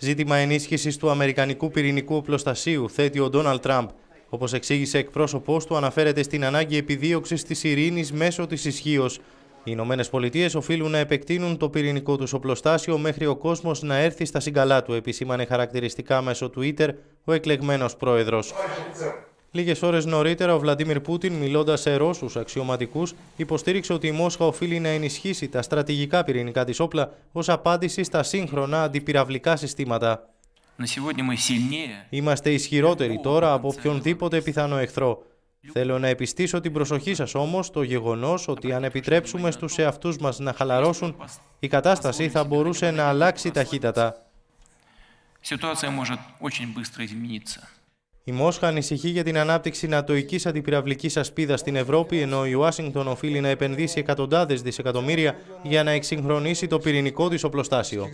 Ζήτημα ενίσχυσης του Αμερικανικού πυρηνικού οπλοστασίου θέτει ο Ντόναλτ Τραμπ. Όπως εξήγησε εκπρόσωπό του, αναφέρεται στην ανάγκη επιδίωξης της ειρήνης μέσω της ισχύως. Οι Ηνωμένες Πολιτείες οφείλουν να επεκτείνουν το πυρηνικό τους οπλοστάσιο μέχρι ο κόσμος να έρθει στα συγκαλά του, επισήμανε χαρακτηριστικά μέσω Twitter ο εκλεγμένος πρόεδρος. Λίγες ώρες νωρίτερα, ο Βλαντίμιρ Πούτιν, μιλώντας σε Ρώσους αξιωματικούς, υποστήριξε ότι η Μόσχα οφείλει να ενισχύσει τα στρατηγικά πυρηνικά της όπλα ως απάντηση στα σύγχρονα αντιπυραυλικά συστήματα. Είμαστε ισχυρότεροι τώρα από οποιονδήποτε πιθανό εχθρό. Θέλω να επιστήσω την προσοχή σας όμως το γεγονός ότι αν επιτρέψουμε στους εαυτούς μας να χαλαρώσουν, η κατάσταση θα μπορούσε να αλλάξει ταχύτατα. Η Μόσχα ανησυχεί για την ανάπτυξη νατοϊκής αντιπυραυλικής ασπίδας στην Ευρώπη, ενώ η Ουάσιγκτον οφείλει να επενδύσει εκατοντάδες δισεκατομμύρια για να εξυγχρονίσει το πυρηνικό της οπλοστάσιο.